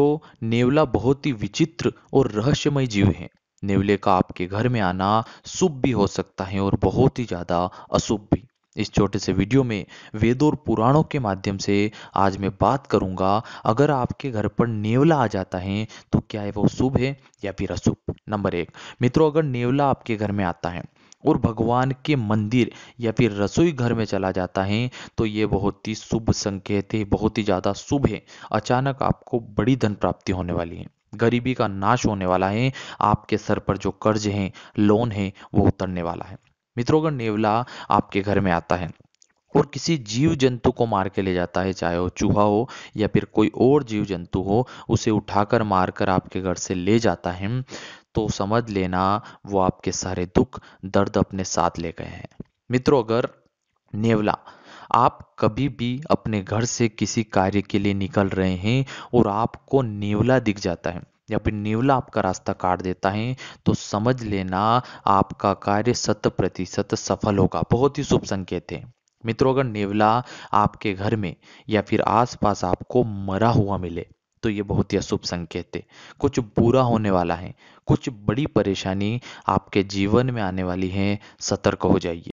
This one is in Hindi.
तो नेवला बहुत ही विचित्र और रहस्यमय जीव है नेवले का आपके घर में आना शुभ भी हो सकता है और बहुत ही ज़्यादा अशुभ भी इस छोटे से वीडियो में वेदों और पुराणों के माध्यम से आज मैं बात करूंगा अगर आपके घर पर नेवला आ जाता है तो क्या है वो शुभ है या फिर अशुभ नंबर एक मित्रों अगर नेवला आपके घर में आता है और भगवान के मंदिर या फिर रसोई घर में चला जाता है तो ये बहुत ही शुभ संकेत है बहुत ही ज़्यादा शुभ है अचानक आपको बड़ी धन प्राप्ति होने वाली है गरीबी का नाश होने वाला है आपके सर पर जो कर्ज है लोन है वो उतरने वाला है मित्रों नेवला आपके घर में आता है और किसी जीव जंतु को मार के ले जाता है चाहे वो चूहा हो या फिर कोई और जीव जंतु हो उसे उठाकर मारकर आपके घर से ले जाता है तो समझ लेना वो आपके सारे दुख दर्द अपने साथ ले गए हैं मित्रों अगर नेवला आप कभी भी अपने घर से किसी कार्य के लिए निकल रहे हैं और आपको नेवला दिख जाता है या फिर नेवला आपका रास्ता काट देता है तो समझ लेना आपका कार्य शत प्रतिशत सफल होगा बहुत ही शुभ संकेत है मित्रों अगर नेवला आपके घर में या फिर आसपास आपको मरा हुआ मिले तो ये बहुत ही अशुभ संकेत है कुछ बुरा होने वाला है कुछ बड़ी परेशानी आपके जीवन में आने वाली है सतर्क हो जाइए